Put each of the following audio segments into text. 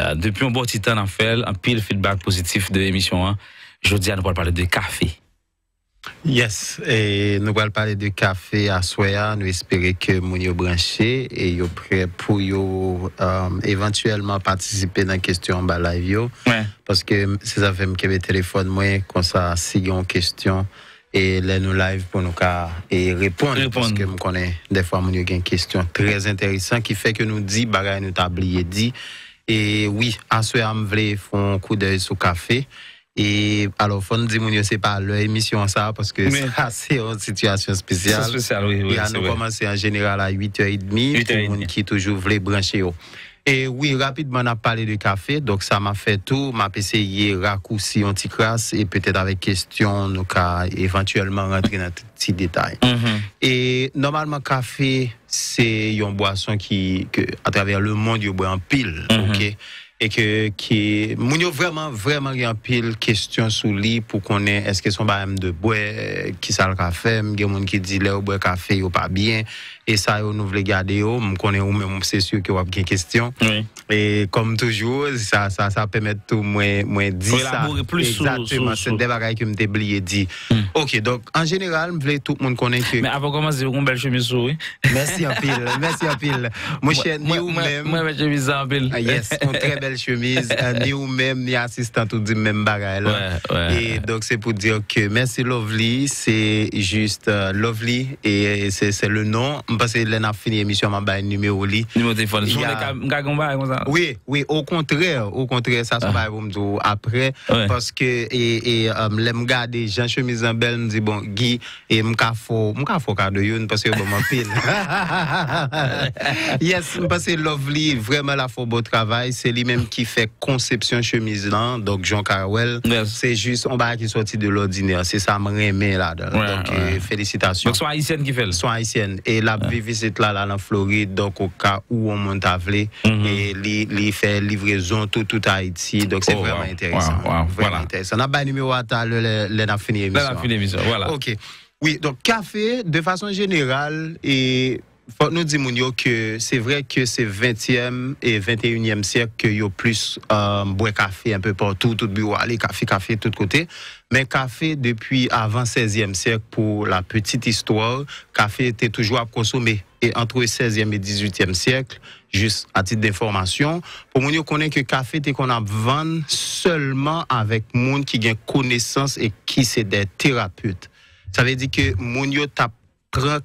Euh, depuis un bon petit temps, on fait un pile feedback positif de l'émission. Hein. Je dis, nous allons parler de café. Yes, et nous allons parler de café à Soya. Nous espérons que Mounio branché et yo prêt pour yo, euh, éventuellement participer dans la question en bas live. Parce que ces ça fait que téléphone, moi, quand ça, si une question, et là nous live pour nous et répondre, parce que je connais des fois nous a une question très intéressante qui fait que nous dit bagaille, nous tablier dit et oui, à ce Amvelé font un coup d'œil sur le café. Et alors, faut nous dire que c'est pas l'émission, ça, parce que c'est une situation spéciale. C'est spécial, oui. oui et à nous en général à 8h30, 8h30. pour les qui toujours voulaient brancher. Et oui, rapidement, on a parlé de café. Donc, ça m'a fait tout. M'a essayé raccourci petit crasse et peut-être avec question, nous cas éventuellement rentrer dans petit détail. Mm-hmm. Et normalement, café, c'est une boisson qui, à travers le monde, il boit en pile. Mm-hmm. OK? et que qui moun vraiment vraiment en pile question sous lui pour qu'on est est-ce que son barème de bois qui ça le café des moun qui dit le bois café ou pas bien et ça on nous voulait garder oh, on connais ou même c'est sûr que on a une question et comme toujours ça ça ça permet tout moins moins dire ça plus exactement c'est des bagages que me t'ai oublié dit hmm. OK donc en général je voulais tout le monde connaît que mais avant commencer une belle chemise oui merci en pile merci en pile mon cher ni ou même moi ma chemise en pile ah, yes une très belle chemise euh, ni ou même ni assistant tout dit même bagage là et donc c'est pour dire que merci lovely c'est juste euh, lovely et c'est c'est le nom parce que là, a fini l'émission, on a numéro. Li. Numéro de téléphone. ça. Oui, oui, au contraire, au contraire, ça, ça va vous après. Parce que, et, et, um, les gars, des jean chemise en belle, me dit, bon, Guy, et m'ka faut, m'ka faut cadeau, une, parce que bon, m'en pile. yes, parce Lovely, vraiment, la faut beau travail. C'est lui-même qui fait conception chemise là. Donc, Jean Carwell, c'est juste, on va qui sorti de l'ordinaire. C'est ça, m'aimer là. Ouais, donc, félicitations. Donc, soit haïtienne qui fait. Soit haïtienne. Et visite visite la la Floride, donc au cas où on monte mhm. et mm -hmm. e li livraison tout tout Haïti. Donc c'est oh, vraiment wow, Voilà. On a le, le, le fini Le fini voilà. Ok. Oui, donc café, de façon générale et faut nous dire, vrai que c'est que c'est 20e et 21e siècle y a plus euh, café un peu partout, tout bureau, café café de tous côtés. Mais café, depuis avant 16e siècle, pour la petite histoire, café était toujours à consommer. Et entre 16e et 18e siècle, juste à titre d'information, pour on connaît que café était qu'on a vendu seulement avec monde qui gagne connaissance et qui c'est des thérapeutes. Ça veut dire que mon yo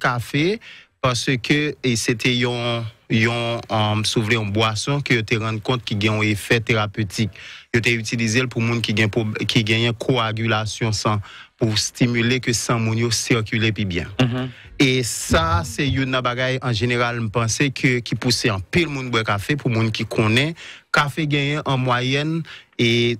café parce que c'était yon, yon en euh, boisson que te rends compte qui a un effet thérapeutique. Il te utilisé pour monde qui qui gagne coagulation sang pour stimuler que sang circuler circule bien mhm. et ça c'est une bagay en général me penser que qui poussait en pile monde boire café pour monde qui connaît café gagne en moyenne et,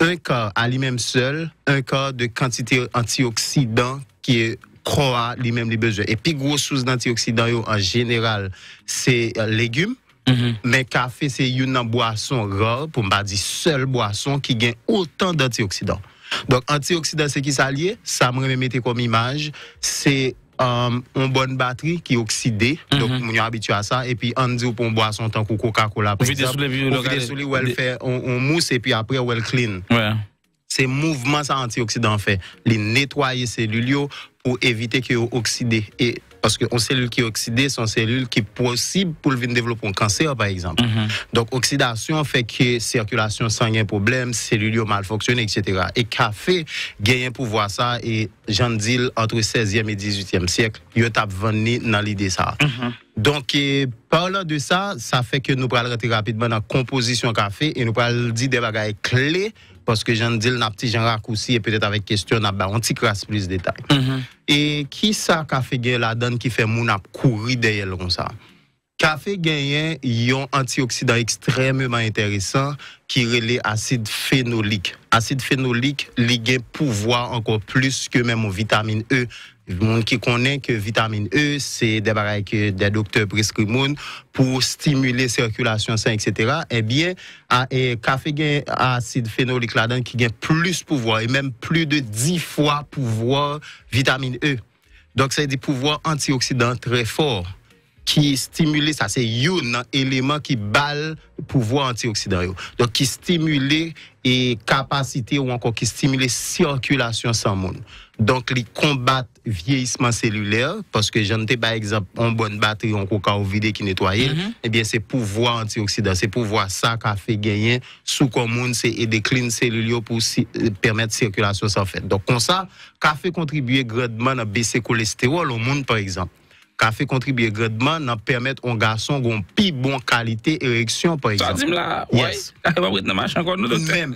un quart à lui-même seul, un quart de quantité antioxydant qui est à lui-même les besoins. Et puis, gros source d'antioxydants, en général, c'est euh, légumes. Mais mhm. le Mais café, c'est une boisson rare, pour ne pas dire seule boisson, qui gagne autant d'antioxydants. Donc, antioxydants, c'est qui ça Ça me mettre comme image, c'est euh, une bonne batterie qui est oxydée. Mhm. Donc, on est habitué à ça. Et puis, on dit pour une boisson tant que Coca-Cola, on les on, mousse et puis après, on elle clean. Ouais. C'est mouvement ça antioxydant fait. Les nettoyer cellules pour éviter qu'ils soient Et parce qu'une cellule qui est oxydée, c'est une cellule qui est possible pour le développer un cancer, par exemple. Mm-hmm. Donc, oxydation fait que circulation sanguine problème, cellule mal fonctionné, etc. Et café, gagne pour voir ça, et j'en dis entre 16e et 18e siècle, il est venu dans l'idée ça. Mm-hmm. Donc, parlant de ça, ça fait que nous parlons très rapidement dans la composition café et nous parlons dire des bagages clés parce que j'en dis, n'a petit genre raccourci et peut-être avec question, n'a pas un petit crasse plus de détails. Mm-hmm. Et qui ça café a la donne qui fait mon courir derrière comme ça? Café gagné, il y a un antioxydant extrêmement intéressant qui relève acide phénolique. Acide phénolique, il a pouvoir encore plus que même aux vitamine E qui connaît que que vitamine E, c'est des baray que des docteurs prescrivent pour stimuler la circulation etc. eh bien, eh, café café acide un là dedans qui gagne plus pouvoir et même plus de 10 fois pouvoir vitamine E. Donc c'est des pouvoirs antioxydants très forts qui stimule, ça c'est un élément qui balle pouvoir antioxydant donc qui stimuler et stimule et capacité ou encore qui stimule circulation sans monde Donc les combattent vieillissement cellulaire, parce que j'en ai par exemple en bonne batterie, un coca vide qui nettoyait, et mhm. eh bien c'est pouvoir antioxydant, c'est pour voir ça qu'a fait gagner sous commune, c'est et clean cellulaire pour euh, permettre circulation sans fait. Donc comme ça, fait contribuer grandement à baisser le cholestérol au monde par exemple qui a fait contribuer grandement à permettre aux un garçon de une bonne qualité d'érection, par exemple. Ça, dis-moi là. Yes. Oui. Je vais encore nous donner. Même.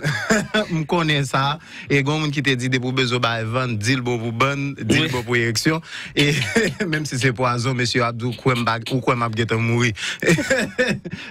Je connais ça. Et il y a qui te dit des vous besoin de vendre, dis le bon pour bonne, dis le bon pour érection. Et même si c'est poison, monsieur Abdou, ou quoi m'a mourir.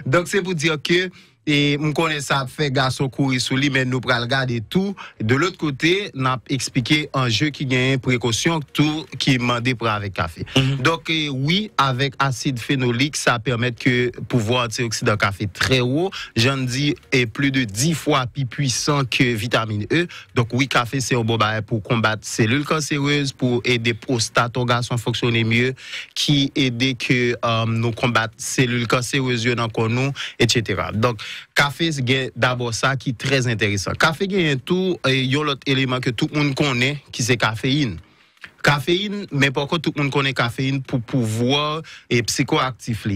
Donc, c'est pour dire que. Et on connaît ça fait garçon courir sous lui, mais nous pral et tout. De l'autre côté, n'a expliqué un jeu qui gagne précaution, tout qui demandé pour avec café. Mhm. Donc, e, oui, avec acide phénolique, ça permet que pouvoir antioxydant café très haut, j'en dis, est plus de 10 fois plus puissant que vitamine E. Donc, oui, café, c'est un bon bail pour combattre cellules cancéreuses, pour aider prostate aux garçons fonctionner mieux, qui aider que um, nous combattre cellules cancéreuses dans nous, etc. Donc, Café, c'est d'abord ça qui est très intéressant. Café, il y a tout, il y élément que tout le monde connaît, qui c'est caféine. Caféine, mais pourquoi tout le monde connaît caféine pour pouvoir et psychoactif.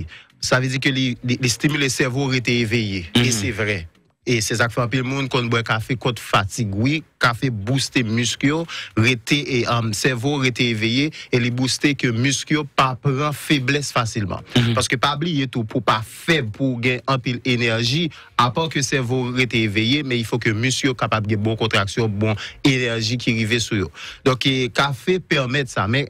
Ça veut dire que les, les, cerveau étaient éveillés. Et mhm. c'est vrai et c'est ça que fait un peu le monde quand boit café contre fatigue oui café booster muscles rester et cerveau rester éveillé et les booster que muscles mhm. pas prend faiblesse facilement parce que pas oublier tout pour pas faire pour gagner un pile énergie à part que cerveau rester éveillé mais il faut que muscles capable de bon contraction bon énergie qui arrive sur eux donc et, café permet ça mais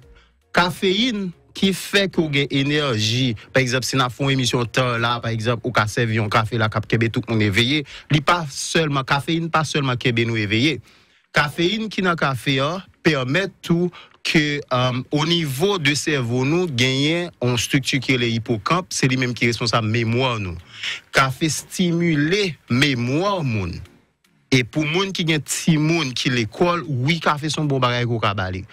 caféine Ki fek ou gen enerji, pa eksep si nan fon emisyon ta la, pa eksep ou ka sev yon kafe la kap kebe tout moun eveye, li pa selman kafein, pa selman kebe nou eveye. Kafein ki nan kafe a, permette tou ke um, o nivou de servou nou genyen an struktu ki le hipokamp, se li menm ki responsa mèmouan nou. Kafe stimule mèmouan moun. E pou moun ki gen timoun ki le kol, wii kafe son bon bagay kou kabali.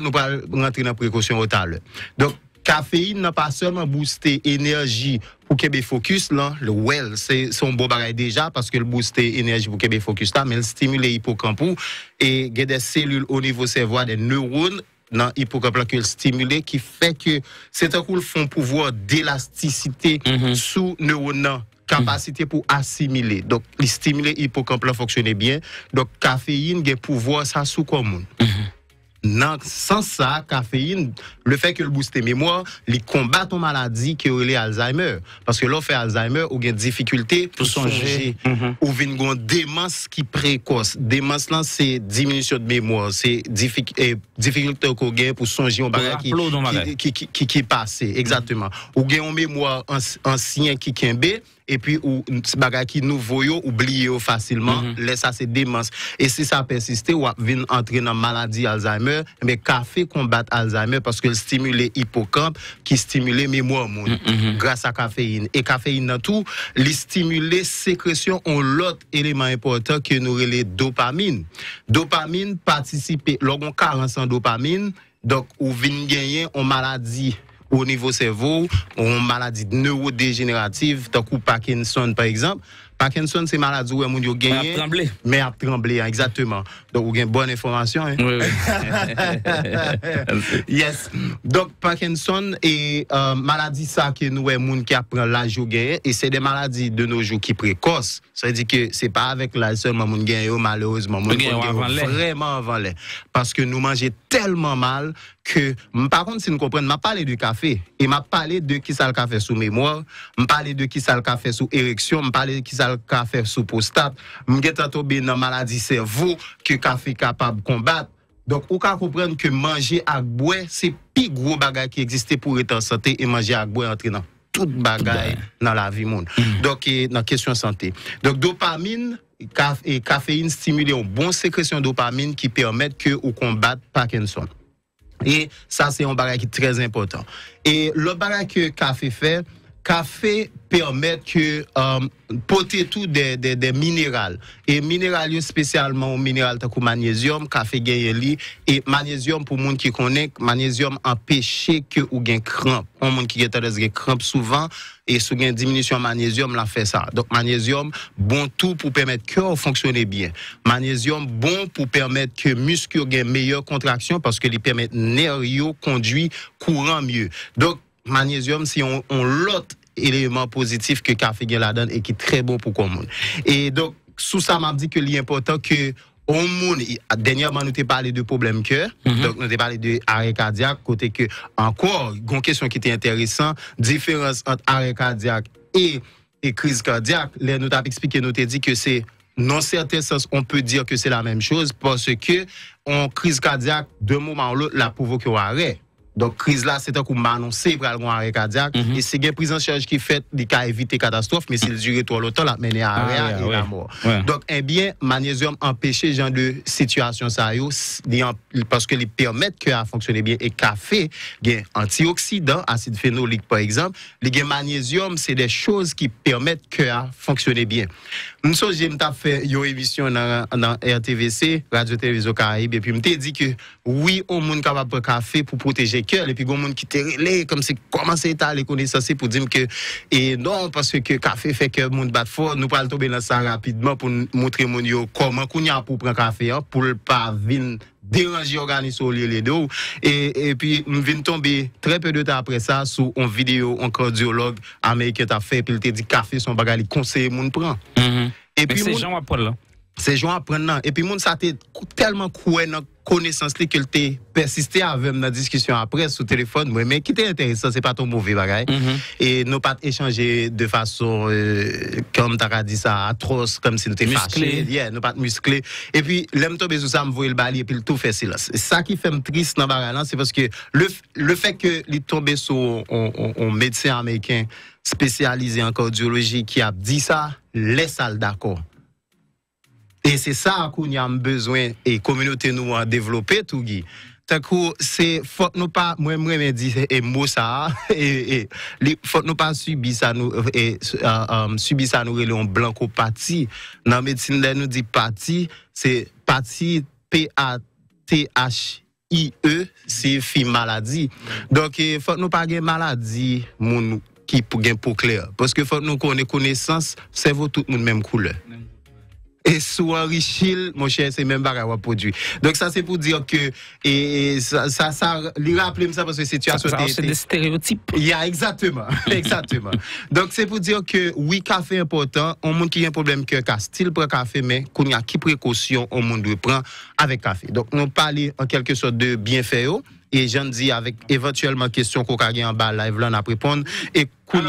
nous pas rentrer dans précaution au Donc, caféine n'a pas seulement boosté énergie pour Québec Focus, là, le well, c'est son bon bagage déjà parce qu'elle booste l'énergie énergie pour Québec Focus, là, mais elle stimule l'hippocampe et il y a des cellules au niveau cerveau, des neurones dans l'hippocampe qui stimulé qui fait que c'est un coup le font pouvoir d'élasticité mm-hmm. sous neurones capacité pour assimiler. Donc, stimuler l'hippocampe fonctionner bien. Donc, caféine, il pouvoir ça sous commun non sans ça caféine, le fait que le booster mémoire, il combat ton maladie qui est Alzheimer. Parce que l'on fait Alzheimer, ou des difficulté pour songer, ou une mhm. démence qui précoce. Démence là, c'est diminution de mémoire, c'est eh, difficulté qu'on a pour songer au bagage qui, qui, qui, qui, exactement. Ou gain une mémoire ancienne qui est et puis ou bagay qui nous voyons oublier facilement mhm. laisse ça c'est démence et si ça persiste ou vient entrer dans maladie Alzheimer mais eh café combat Alzheimer parce que stimule hippocampe qui stimule mémoire moun mm, mm-hmm. grâce à caféine et caféine dans tout les stimuler sécrétion on l'autre élément important que nous les dopamine dopamine participer lorsqu'on carence en dopamine donc ou vient gagner en maladie au niveau cerveau, ou maladie neurodégénérative, tant Parkinson par exemple. Parkinson, c'est maladie où on gagne. trembler. Mais à trembler, hein, exactement. Donc, vous avez bonne information. Hein. Oui, oui. yes. Donc, Parkinson est euh, maladie ça que nous, monde qui apprend l'âge où Et c'est des maladies de nos jours qui précoces. Ça veut dire que c'est pas avec l'âge seulement monde gagné, malheureusement. Moun vraiment avant Parce que nous mangeons tellement mal que, par contre, si nous comprenons, m'a parlé du café, et m'a parlé de qui ça le café sous mémoire, m'a parlé de qui ça le café sous érection, m'a parlé de qui ça le café sous prostate, m'a tombé dans maladie cerveau que café capable de combattre. Donc, on peut comprendre que manger à boire, c'est plus gros bagage qui existait pour être en santé et manger à boire entraînant toute tout dans la vie monde. Mm. Donc, dans la question santé. Donc, dopamine, et caféine stimulent une bonne sécrétion de dopamine qui permet que vous le Parkinson. Et ça, c'est un bagage qui est très important. Et le bagage que Café fait, café permet que euh, porter tout des des minéraux et minéraux spécialement minéral comme magnésium café gagne et magnésium pour monde qui connaît magnésium empêche que ou gain crampe on monde qui ont des gain crampe souvent et sous gain diminution magnésium la fait ça donc magnésium bon tout pour permettre que cœur fonctionner bien magnésium bon pour permettre que muscle gain meilleure contraction parce que il permet nerf conduit courant mieux donc magnésium, c'est un autre l'autre élément positif que café là donne et qui est très bon pour monde. Et donc, sous ça, m'a dit que l'important que au monde, ah, dernièrement, nous avons parlé de problèmes cœur, mhm. donc nous avons parlé de arrêt cardiaque, côté que, encore, une question qui était intéressante, différence entre arrêt cardiaque et, crise cardiaque, là, nous avons expliqué, nous avons dit que c'est non certains sens, on peut dire que c'est la même chose parce que en crise cardiaque, d'un moment à l'autre, la provoque au arrêt. Donc, crise là, c'est un coup annoncé pour un arrêt cardiaque. Mhm. Et c'est une prise en charge qui fait des cas éviter catastrophe, mais s'il dure trop longtemps, la mener ah, à arrêt et mort. Donc, un eh bien, magnésium empêcher genre de situation ça parce que les permettent que fonctionner bien. Et café, il y un antioxydant, acide phénolique par exemple. Les magnésium, c'est des choses qui permettent que à fonctionner bien. Nous sommes fait une émission dans, RTVC, Radio Télévision Caraïbe, et puis me dit que oui, on monde capable de café pour protéger cœur. Et puis, il y a monde qui t'a comme c'est commençaient à les connaissances pour dire que, et non, parce que café fait que monde bat fort. Nous allons tomber dans ça rapidement pour montrer mon comment qu'on y a pour prendre café, hein, pour ne pas venir déranger organisé au les deux. Et, et puis, nous venons tomber très peu de temps après ça sous une vidéo, un cardiologue américain t'a fait, puis il t'a dit café, son bagage, conseiller monde prend. Mm-hmm. Et puis, c'est gens apprennent là. C'est Jean Et puis, monde ça tellement coué dans connaissance li qu'elle t'a persisté avec dans discussion après sur téléphone mais qui était intéressant c'est pas ton mauvais bagaille mm-hmm. et nous pas échanger de façon euh, comme tu dit ça atroce comme si nous étions fâchés. nous pas musclé et puis l'aime tomber sous ça me voyait le balai et puis le tout fait silence ça qui fait me triste dans bagaille c'est parce que le, le fait que il tombé sur un médecin américain spécialisé en cardiologie qui a dit ça laisse ça d'accord et c'est ça qu'on a besoin et communauté nous a développé tout Guy. c'est faut nous pas moi moi dit et mot ça et, et faut nous pas subir ça nous et euh, euh, subir ça nous blanc au parti. Dans médecine là nous dit parti, c'est parti P A T H i e c'est fi maladie. Donc faut nous pas une maladie moun qui pour gain pour clair parce que faut nous connait connaissance, cerveau tout le monde même couleur et soit mon cher, c'est même pas à produit. Donc ça, c'est pour dire que et, ça, ça, ça lui rappeler ça parce que situation C'est des stéréotypes. Il y a exactement, exactement. Donc c'est pour dire que oui, café important. On montre qu'il y a un problème que style prend café, mais qu'il y a qui précaution on monde doit prendre avec café. Donc nous parler en quelque sorte de bienfait. Oh et j'en dis avec éventuellement question qu'on a en bas live là on a répondre et quand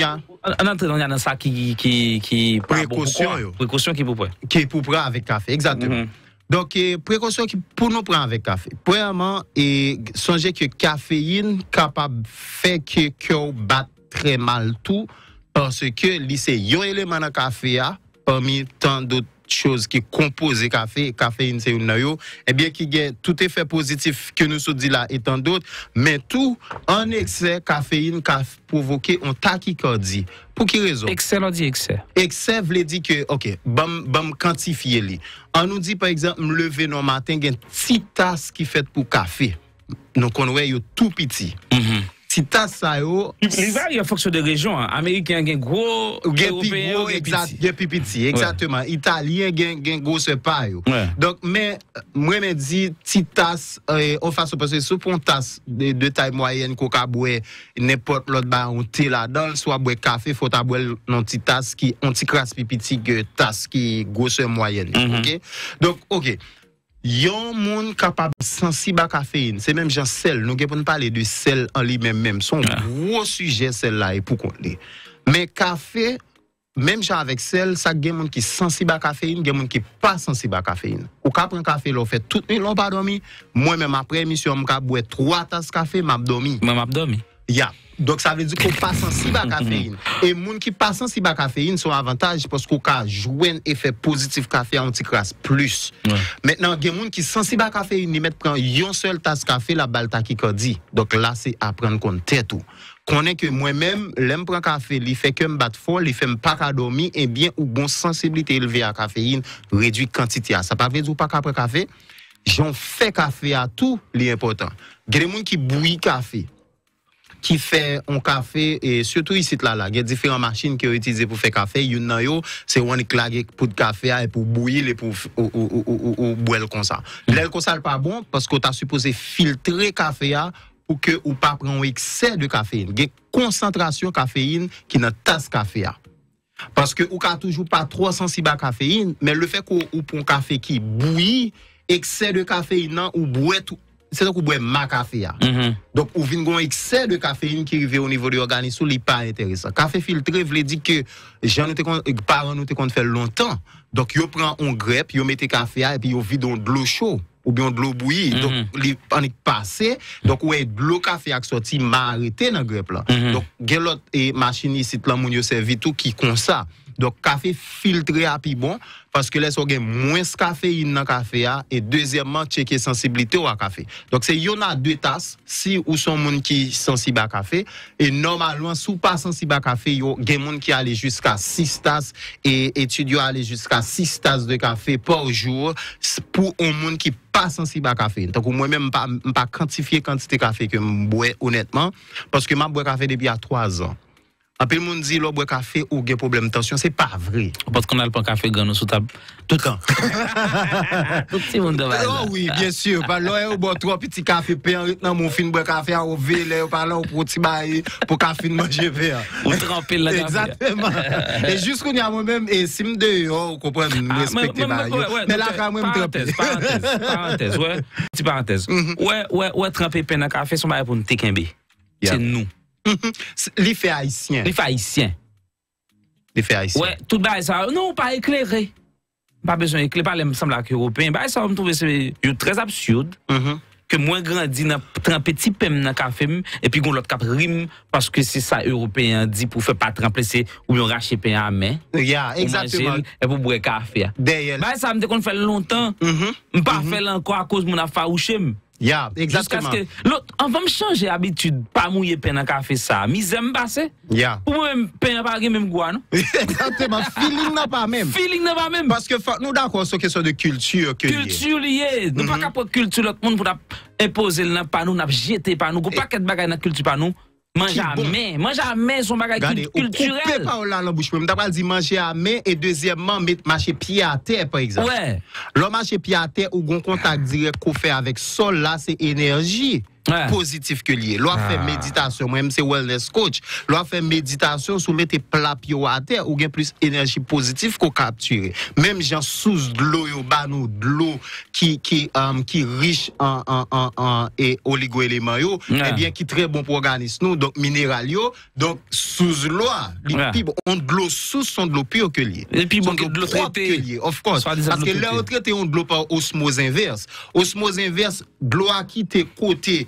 on entre dans ça qui qui qui précaution précaution qui pour qui pour avec café exactement mhm. donc, précaution pour nous prendre avec café. Premièrement, et songez que caféine capable faire que cœur bat très mal tout parce que c'est un élément dans café parmi tant d'autres chose qui composent café, caféine, c'est une noyau, et eh bien, qui est tout effet positif que nous sommes dit là et tant d'autres, mais tout en excès, caféine, qui provoqué un tachycardie. Pour qui raison? Excès, on dit excès. Excès veut dire que, ok, bam, bam, quantifier On nous dit, par exemple, me lever le matin, il y a une petite tasse qui fait pour café. Donc, on voit, tout petit. Mm-hmm si as ça yo il varie en fonction des régions hein. américain un gros européen gain pipiti exactement italien gain un gros ce pas donc mais moi me dis, si tas on euh, façon parce que sous pont tas de, taille moyenne coca boire n'importe l'autre ba on thé là dedans soit boire café faut avoir boire non petit tas qui on petit crasse pipiti que tas qui grosse moyenne mm-hmm. donc OK Yon moun kapab sensiba kafein, se menm jan sel, nou genpon pale di sel an li menm menm, son wou ah. suje sel la e pou konde. Men kafe, menm jan avek sel, sa genmoun ki sensiba kafein, genmoun ki pa sensiba kafein. Ou ka pren kafe lo fet tout ni lopadomi, mwen menm apremi si yon mou ka bwe 3 tas kafe mabdomi. Mabdomi? Yap. Donc ça veut dire qu'on pas sensible à la caféine. Et les gens qui pas sensible à la caféine sont avantage parce qu'on a joué un effet positif café anti-crasse plus. Maintenant, il y a des gens qui sont sensibles à la caféine, ils mettent une seule tasse de café, la balle tachycardie. Donc là, c'est à prendre compte tête ou. Konen que moi-même lèm café kafe, li que me bat fol, li fem pa ka et eh bien ou bon sensibilite à caféine, Ça quantité. veut pas dire pa vez ou pas ka café café. jon café café à tout, li important. gens moun qui bouillent café. Ki fè an kafe, sotou yisit lala, gen difèran machin ki yo itize pou fè kafe, yon nan yo, se wan ik la gen pou de kafe bon, a, pou bouye, ou bouye l kon sa. Lè l kon sa l pa bon, paskou ta suppose filtre kafe a, pou ke ou pa pran ou ekse de kafe in. Gen konsentrasyon kafe in ki nan tas kafe a. Paske ou ka toujou pa tro san si ba kafe in, men le fè kou ou pou kafe ki bouye, ekse de kafe in nan ou bouye tout, c'est donc ou boit ma café hein. mm-hmm. donc ou vient un excès de caféine qui arrive au niveau de l'organisme n'est pas intéressant café filtré veut dire que les euh, parents nous te compte faire longtemps donc yo prend un ils yo mette café et puis yo dans de l'eau chaude ou bien de l'eau bouillie mm-hmm. donc les passent. passé donc ouais de l'eau café qui sorti m'a arrêté dans grep là mm-hmm. donc y et machine ici là mon yo servi tout qui comme ça donc, café filtré à plus bon parce que les gens moins de café dans le café et deuxièmement, checker sensibilité au café. Donc, c'est y a deux tasses si ou sont gens qui sont sensibles à café et normalement, si pas sensible à café, il y a des gens qui allaient jusqu'à six tasses et étudiants aller jusqu'à six tasses de café par jour pour un monde qui pas sensible à café. Donc moi-même pas pas quantifier quantité de café que je bois honnêtement parce que je bois café depuis à trois ans le monde dit lò café ou des tension, c'est pas vrai. Parce qu'on a le kafe café nou sous table. tout temps. Tout le temps oh oui, bien sûr. bon ou petit café piti mon fin café au ou pour café petit pour ti baye Exactement. Et qu'on y a moi-même, et si mde yo, ou Mais mais Parenthèse, parenthèse, Petit parenthèse. Mhm. ouais ouais ouais trampé pe café kafe sou pour nous nou C'est nous. Mhm. Li fè haïsyen. Li fè haïsyen. Li fè haïsyen. Ouè, tout bè sa, nou, pa eklerè. Pa bezon eklerè, pa lè mè semblè ak européen. Bè sa, mè trouvè se yò trez absyod. Mhm. Ke mwen grandi, nè trempetipèm nè kafèm, epi goun lòt kaprèm, paske se sa européen di pou fè patrempèse, ou mè yon rachèpèm a mè. Ya, exaktouman. E pou bouè kafè. Deyèl. Bè sa, mè dekoun fè lè lontan. Mè mhm. pa fè lè anko a kòz mè nan fà ouche m Ya, que l'autre... on va me changer d'habitude, pas mouiller peine le café ça. Misem passer. Ya. Pour moi, peine pas même quoi, hein, non? exactement. Feeling n'a pas même. Feeling n'a pas même. Parce que nous d'accord sur question de culture. Que culture liée. Nous pas mhm. capable culture l'autre monde pour imposer le pas nous, n'a jeté pas nous. Pas qu'être bagarre dans culture pas nous. Manger à main. Manger à main, son bagage culturel. Coupez pas là la bouche. pas dit manger à main et deuxièmement, mettre marcher pied à terre, par exemple. Ouais. Le marcher pied à terre ou un contact direct qu'on fait avec sol, là, c'est énergie positif que lié. Loi fait ah. méditation, moi c'est wellness coach. Loi fait méditation sous mettre plat à terre ou gain plus énergie positive qu'on capture. Même j'en sous de l'eau yo de l'eau qui qui um, qui riche en en en, en et yo, eh bien qui très bon pour organisme nous donc minéral Donc sous l'eau, les ouais. ont de l'eau sous sont de l'eau pure que lié. Et puis bon de l'eau traitée. Of course. Parce que l'eau traitée on de l'eau par osmose inverse. Osmose inverse, de l'eau qui côté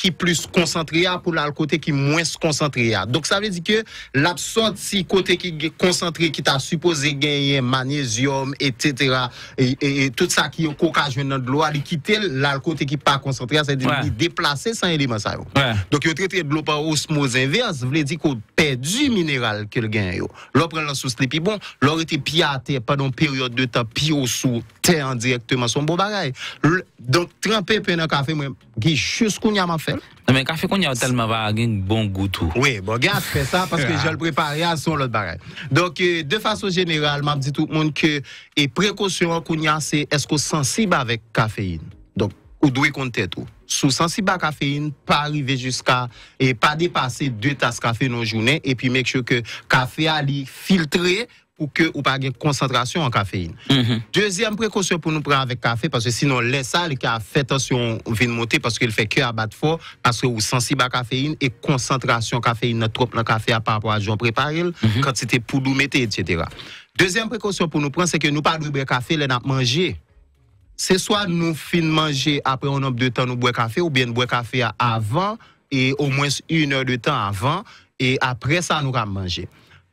qui plus concentré à pour le côté qui moins concentré à Donc ça veut dire que l'absence si côté qui concentré qui t'a supposé gagner magnésium etc. Et, et, et, tout ça qui est cocaïne de l'eau, il quitter là côté qui pas concentré, c'est ouais. déplacer sans élément ça. Donc il traité de l'eau par osmose inverse, veut dire qu'on perd du minéral que le gagne. L'eau prend la sous puis bon, l'eau était piaté pendant une période de temps au sous terre directement son bon bagaille. Donc tremper dans café moi qui jusqu'où y a pas fait mais le café qu'on y a tellement va un bon goût tout. Oui, bon, gars, fait ça parce que ah. je le préparé à son autre barrage. Donc, euh, de façon générale, m'a dit tout le monde que, et précaution qu'on y a, c'est est-ce qu'on est sensible avec caféine? Donc, ou doit compter tout. Sous sensible à caféine, pas arriver jusqu'à, et pas dépasser deux tasses de café dans la journée, et puis make sure que café a filtré ou que ou pas de concentration en caféine. Mm-hmm. Deuxième précaution pour nous prendre avec café parce que sinon les ça qui a fait attention vient monter parce qu'il fait que à battre fort parce que ou sensible à caféine et concentration caféine trop dans café par rapport à Jean préparer mm -hmm. quantité pour nous mettre etc. Deuxième précaution pour nous prendre c'est que nous pas de café nous n'a manger c'est soit nous fin manger après un nombre de temps nous boire café ou bien boire café avant et au moins une heure de temps avant et après ça nous va manger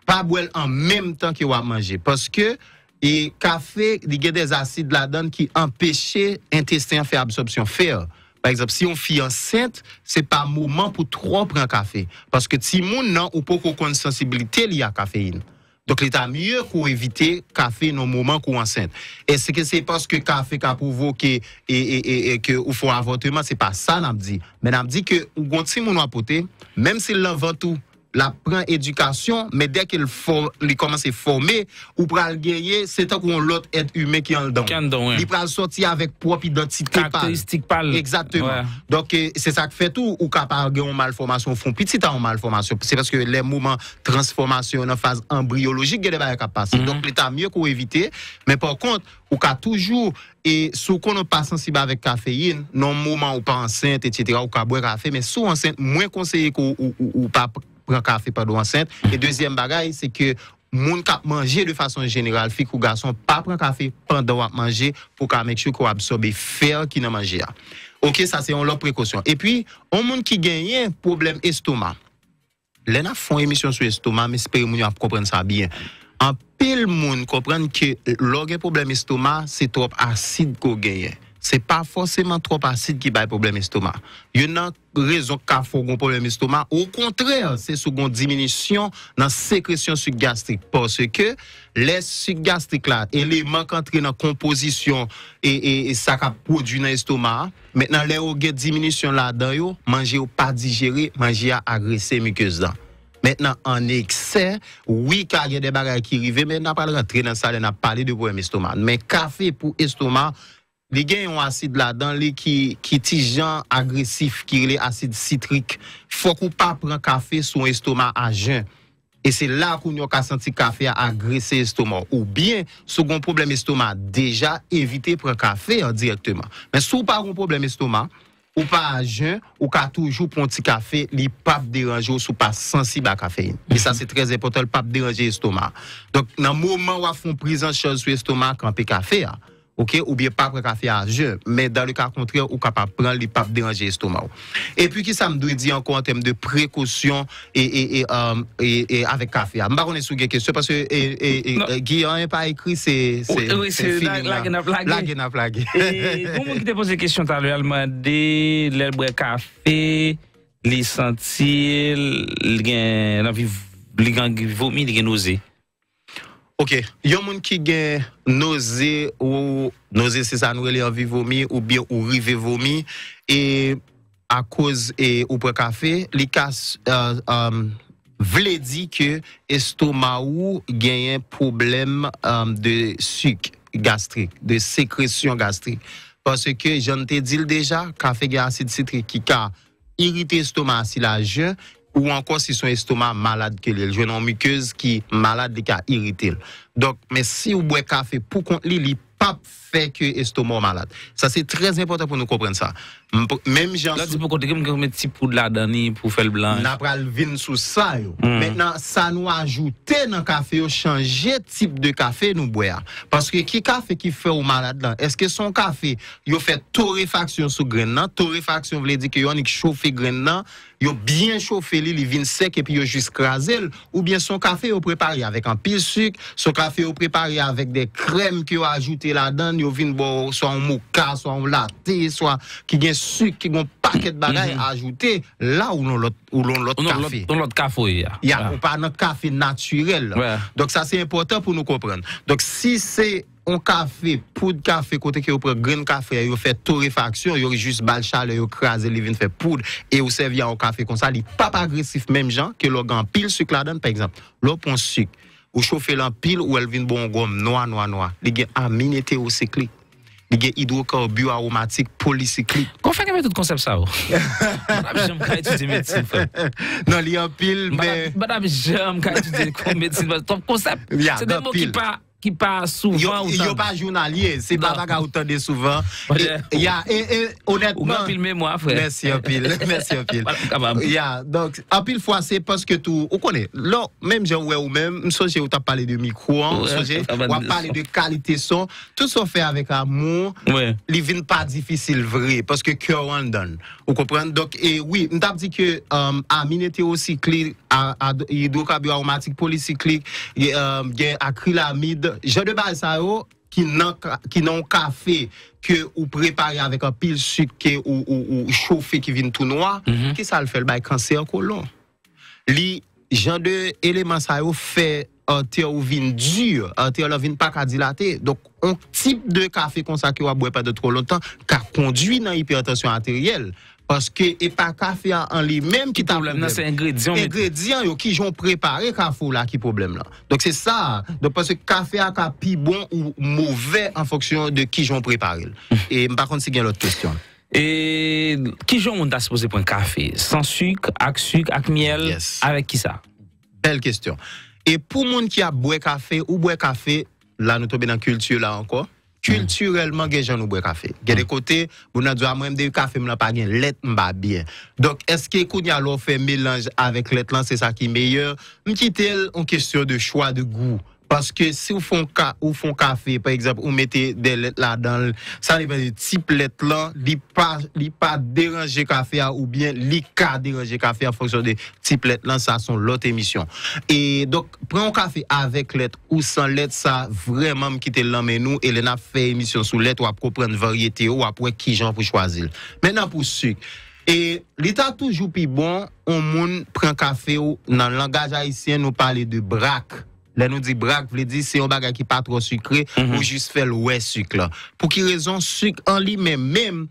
pas boire en même temps que vous manger parce que et café il y a des acides là-dedans qui empêchent l'intestin faire absorption faire. Par exemple, si on fille enceinte, c'est pas moment pour trop prendre café parce que si moun nan ou pas qu'on sensibilité liée à caféine. Donc, il est mieux pour éviter café dans le moment qu'on enceinte. Et ce que c'est parce que café a provoqué et, et, et, que ou faut avortement? C'est pas ça, n'a dit. Mais n'a dit que, ou gonti a même s'il l'invente tout, la prend éducation, mais dès qu'il commence à former, ou le gagner, c'est un l'autre être humain qui est en dedans. Il pral sortir avec propre identité. Caractéristique Exactement. Donc, euh, c'est ça qui fait tout. Ou capable une malformation, font petit en malformation. C'est parce que les mouvements transformation en phase embryologique, il y a des passer. capacité. Mhm. Donc, l'État mieux qu'on évite. Mais par contre, ou qu'à toujours, et sous qu'on n'est pas sensible avec caféine, non moment ou pas enceinte, etc., ou qu'à boire café, mais sous enceinte, moins conseillé qu'on ou, ou pas prend café pendant enceinte. Et deuxième bagaille, c'est que moun cap manger de façon générale, fille ou garçon, pas prendre café pendant à manger pour qu'à mettre sure qu'on absorbe fer qui n'a mangé. OK, ça c'est une autre précaution. Et puis, on monde qui gagne problème estomac. Les n'a font émission sur estomac, mais espère moun comprendre ça bien. En pile moun comprendre que l'orgue problème estomac, c'est trop acide qu'on gagne. se pa foseman trop asit ki baye problem estoma. Yo nan rezon ka fougon problem estoma, ou kontre, se sougon diminisyon nan sekresyon sugastrik. Porske, les sugastrik la, eleman kantre nan kompozisyon, e sakap prodwi nan estoma, men nan le ou gen diminisyon la dan yo, manje ou pa digere, manje a agrese mikes dan. Men nan an ekse, oui kage de bagay ki rive, men nan pal rentre nan salen a pale de problem estoma. Men ka fe pou estoma, Li gen yon asid la, dan li ki ti jan agresif, ki li asid sitrik, fwa kou pa pren kafe sou estoma a jen. E se la kou nyon ka senti kafe a agrese estoma. Ou bien, sou goun problem estoma, deja evite pren kafe a direktman. Men sou pa goun problem estoma, ou pa a jen, ou ka toujou pren ti kafe, li pa pderanje ou sou pa sensib a kafein. E sa se trez epote, l pa pderanje estoma. Donk nan mouman wafon prizan chol sou estoma, kanpe kafe a... Ou biye pa prekafe a je, men dan le ka kontre ou ka pa pran li pa de anje estoma ou. E pi ki sa mdou di an kon tem de prekosyon e avek kafe a. Mbaron e souge ke se, pas yo e Giyan e pa ekri se fini la. Ou e se lage na plage. Lage na plage. Pou moun ki te pose kesyon ta le alman de, le bre kafe, li senti, li gen vomi, li gen oze. Ok, yon moun ki gen noze ou noze se sa nou rele anvi vomi ou bien ou rive vomi et à cause e ou pre kafe, li kas uh, euh, vle di ke estoma ou genyen problem euh, de suc gastrique, de sécrétion gastrique parce que je te dil café kafe gen acide citrique ki ka irite estoma si la ou encore si son estomac malade que les une muqueuse qui malade qui a irrité. Donc mais si vous buvez café pour contre li, pas fait que estomac malade. Ça, c'est très important pour nous comprendre ça. Même Jean. Là, tu peux compter un petit poudre là pour faire le blanc. N'a pas le vin sous ça. Hmm. Maintenant, ça nous ajoute dans le café, changer type de café nous boire. Parce que qui café qui fait au malade là? Est-ce que son café, il fait torréfaction sur grain Torréfaction veut dire que a chauffé grain il bien chauffé le vin sec et puis a juste crasé ou bien son café au préparé avec un pile sucre, son café au préparé avec des crèmes qu'il a ajouté rete la dan, yo vin bo soit un mouka, soit un latte, soit qui ki gen qui ki gen de bagay mm -hmm. ajoute, là ou lon l'autre café, kafe. Ou café, café ya. Ya, ah. ou naturel. donc ça c'est important pour nous comprendre. Donc si c'est un café, poudre café, côté qui prend green café, il fait torréfaction, il juste bal chaleur, il crase, il vient faire poudre et vous servir un café comme ça, il pas agressif même gens que l'on pile sucre là-dedans par exemple. L'on prend sucre ou chauffer la pile ou elle vient bon gomme noir noir noir il y a amine hétérocyclique il y a hydrocarbures aromatiques polycycliques qu'on fait tout concept ça oh? j'aime quand étudier médecine non il y a pile mais madame j'aime quand dis médecine ton concept c'est des mots qui pas qui passe souvent. il Y a pas journalier, c'est pas bagarre autant de souvent. Il y a, et, honnêtement. frère. Merci, un pile. merci, un pile. Il y a, donc, en pile fois, c'est parce que tout, on connaît. Là, même, j'ai ouais, ou même, je sais, t'a parlé de micro, hein, on a parlé de qualité son. Tout ça fait avec amour. ne sont pas difficile, vrai, parce que cœur on donne. Vous comprenez Donc, et oui, nous avons dit que euh, amine cycliques, aromatique polycyclique, aromatiques euh, polycycliques, et acrylamide, je de base ça, oh, qui n'ont café que ou préparé avec un pile sucré ou, ou, chauffé qui vient tout noir, mm-hmm. qui ça le fait le cancer colon. Les genre de éléments ça oh, fait un ou vin dur, artère la vin pas qu'à dilater. Donc, un type de café comme ça qui va boire pas de trop longtemps, qui conduit dans hypertension artérielle. Paske e pa kafe a an li menm ki ta problem. Nan se ingredyon. Ingredyon yo kijon prepare ka fo la ki problem la. Donk se sa, donk paske kafe a ka pi bon ou mouve en foksyon de kijon prepare. E mpa kont se gen lote kwestyon. E kijon moun da se pose pou en kafe, san suk, ak suk, ak miel, avek ki sa? Bel kwestyon. E pou moun ki a bwe kafe ou bwe kafe, la nou tobe nan kultye la anko, culturellement les gens nous boivent café. De côté, a des mm. côtés où nous avons même des pas de lait, bien. Donc, est-ce que qu'on a fait mélange avec lait, c'est ça qui est meilleur? C'est une question de choix de goût. Paske se ou fon kafe, par ekseple, ou mette de let la dan, sa li ben de tiplet la, li pa deranje kafe a, ou bien li ka deranje kafe a, foksyon de tiplet la, sa son lot emisyon. E, dok, pren an kafe avek let, ou san let, sa vreman mkite lamen nou, e le na fey emisyon sou let, wap wap pren varieti ou, wap wap wep ki jan pou chwazil. Menan pou syk, e, li ta toujou pi bon, ou moun pren kafe ou, nan langaj aisyen nou pale de brak, Là, nous dit braque, veut dire c'est un bagage qui pas trop sucré, ou mhm. juste fait le sucre. Pour qui raison, sucre en lui-même, même,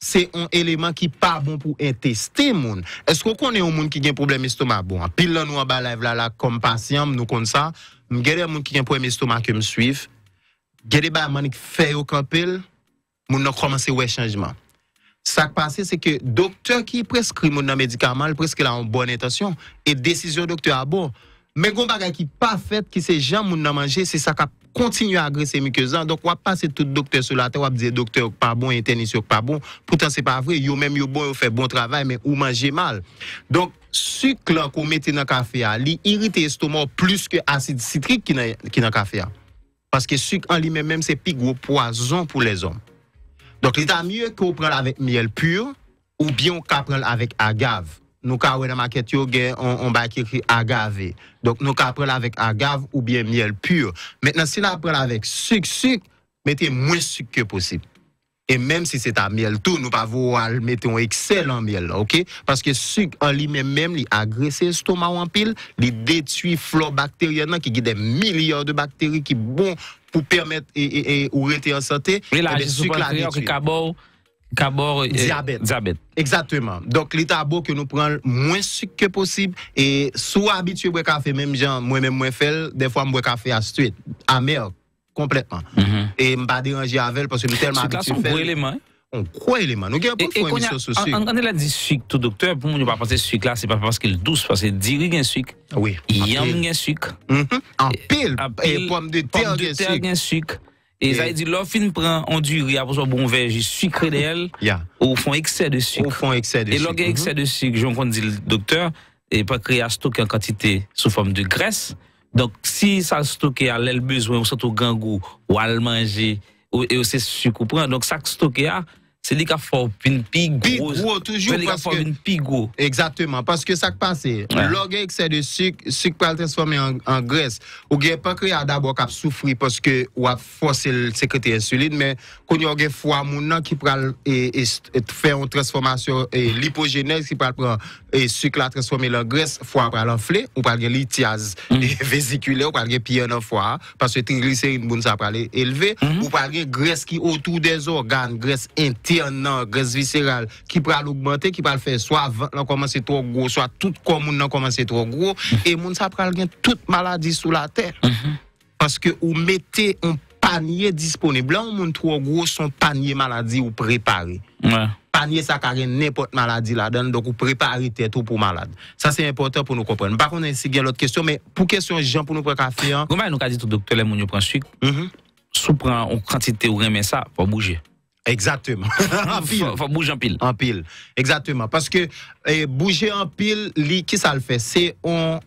c'est un élément qui n'est pas bon pour intester gens. Est-ce qu'on connaît un monde qui a un problème estomac bon? Pile là, nous en bas là, là, comme patient, nous comme ça, nous un monde qui a un problème estomac qui me suivent. des ba manik fait au campel, on a commencé un changement. Ce qui passe, c'est que le docteur qui prescrit mon médicament, presque a en bonne intention, et décision docteur à bon. Men kon baga ki pa fet ki se jan moun nan manje, se sa ka kontinu agrese mi ke zan, donk wap pase tout doktè solatè, wap diye doktè yonk pa bon, internis yonk pa bon, poutan se pa vre, yon men yon bon, yon fè bon travay, men yon manje mal. Donk suk la kon mette nan kafea, li irite estomo plus ke asid sitrik ki nan kafea. Paske suk an li men mèm se pig ou poason pou leson. Donk li ta mye ki ou prel avèk myel pur, ou byon ka prel avèk agav. nous avons dans maquette yo on on ba écrit agave. Donc nous avons prendre avec agave ou bien miel pur. Maintenant si la prend avec sucre sucre, mettez moins sucre que possible. Et même si c'est à miel tout, nous pas vouloir mettre un excellent miel OK Parce que sucre en lui-même même il agresse l'estomac en pile, il détruit flore bactérienne qui a des milliards de bactéries qui bon pour permettre et, et, et ou rester en santé. Et là, sucre la eh ben, détruit. Kabor eh, diabète. Exactement. Donc, l'état beau que nous prenons moins sucre que possible et soit habitué à café, même gens, moi-même, moi, fait, des fois, moi, café à suite, amer, complètement. Mm -hmm. Et me pas déranger avec parce que je suis tellement habitué. C'est un gros élément. On hein. croit élément. Nous avons pas de émission sur sucre. On a dit sucre, tout docteur, pour nous, ne pas penser sucre là, c'est pas parce qu'il est douce, parce qu'il dit un sucre. Oui. Il y a un sucre. Mm-hmm. En pile, et pomme de terre, il y a sucre. Et ça veut dire, l'offre prend en a besoin son bon verre, sucre d'elle, yeah. au fond, excès de sucre. Au fond, excès de sucre. Et l'orgue excès mm-hmm. de sucre, j'en compte dit le docteur, et pas créé à stocker en quantité sous forme de graisse. Donc, si ça stocke à l'aile besoin, ou surtout gangou, ou à le manger, ou, et c'est sucre, donc ça stocke à, c'est des cas une pigou. Pigo, toujours. Parce que, une pigou. Exactement. Parce que ça qui passe, ouais. excès de sucre, sucre peut transformer en, en, graisse. Ou bien pancréas d'abord qui souffrir parce que ou a forcé le sécréter insuline, mais quand il y a un foie qui peut et, faire une transformation, et l'hypogénèse qui peut prendre et sucre la transformer en graisse, foie peut l'enfler, ou peut l'ithiase mm. vésiculaire, ou peut pied dans foie, parce que triglycérine, ça peut élevé, mm -hmm. ou peut graisse qui autour des organes, graisse intime un an, graisse viscérale qui va l'augmenter qui le faire soit l'on commence trop gros soit tout comme on commence trop gros et moun ça pral gen toute maladie sous la terre mhm. parce que vous mettez un panier disponible on moun trop gros son panier maladie ou préparé panier ça carré n'importe maladie là dedans donc vous préparez tête pour malade ça c'est important pour nous comprendre pas connait si l'autre question mais pour question Jean pour nous prendre café comment hein? nous avons dit tout docteur les moun yo prend sucre mm-hmm. une quantité ou remet ça pour bouger Exactement. en pile. bouger en pile. En pile. Exactement. Parce que eh, bouger en pile, qui ça le fait C'est un,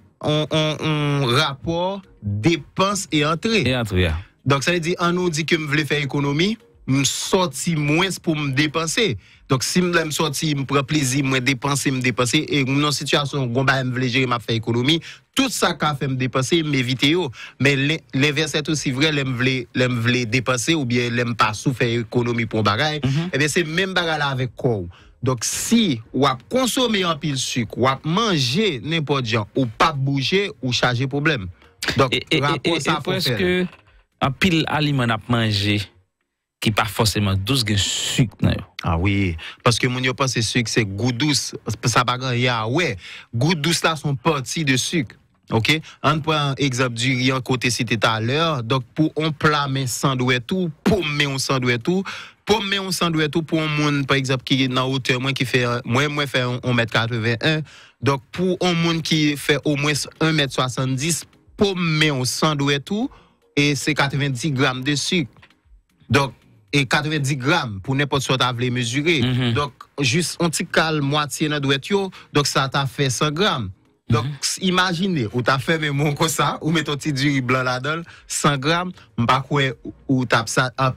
rapport dépenses et entrée. Et entrée. Hein. Donc ça veut dire, on nous dit que je voulais faire économie, je sortir moins pour me dépenser. Donk si m lèm sorti, m prè plizi, m wè depanse, m depase, e m nou situasyon, m wèm vleje m ap fè ekonomi, tout sa ka fè m depase, m evite yo. Mè lèm vleje depase ou bè lèm pa sou fè ekonomi pou bagay, mhm. e bè se m m bagay la avèk kou. Donk si wap konsome yon pil suk, wap manje nèpo diyan, ou pa bouje, ou chaje problem. Donk e, e, e, rapos sa fò fè. Pwè se kè yon pil aliman ap manje? qui pas forcément douce de sucre Ah oui, parce que mon yo pense sucre c'est goût douce, ça pas grand ouais, goût douce là sont partie de sucre. OK, on point exemple du riz en côté cité tout à l'heure, donc pour on plat mais sandwich tout, pour mais on sandwich tout, pour mais on sandwich tout pour un monde par exemple qui est dans hauteur moins qui fait moins moins fait 1m81, donc pour un monde qui fait au moins 1m70, pour mais on sandwich tout et c'est 90 grammes de sucre. Donc E 90 gram pou ne pot so ta vle mezure. Dok, jist on ti kal moati ene dwet yo, dok sa ta fe 100 gram. Dok, imagine, ou ta fe ve moun ko sa, ou me ton ti diri blan la dol, 100 gram, mbakwe ou ta